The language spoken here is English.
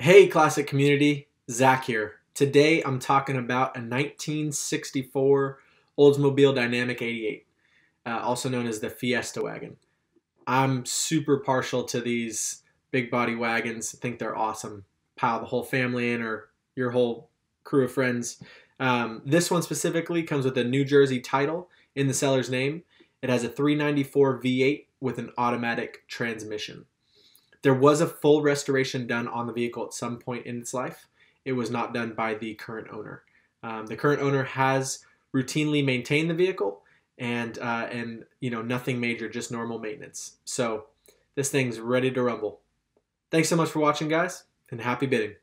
Hey, classic community, Zach here. Today I'm talking about a 1964 Oldsmobile Dynamic 88, uh, also known as the Fiesta wagon. I'm super partial to these big body wagons, I think they're awesome. Pile the whole family in or your whole crew of friends. Um, this one specifically comes with a New Jersey title in the seller's name. It has a 394 V8 with an automatic transmission. There was a full restoration done on the vehicle at some point in its life. It was not done by the current owner. Um, the current owner has routinely maintained the vehicle and uh, and you know nothing major, just normal maintenance. So this thing's ready to rumble. Thanks so much for watching, guys, and happy bidding.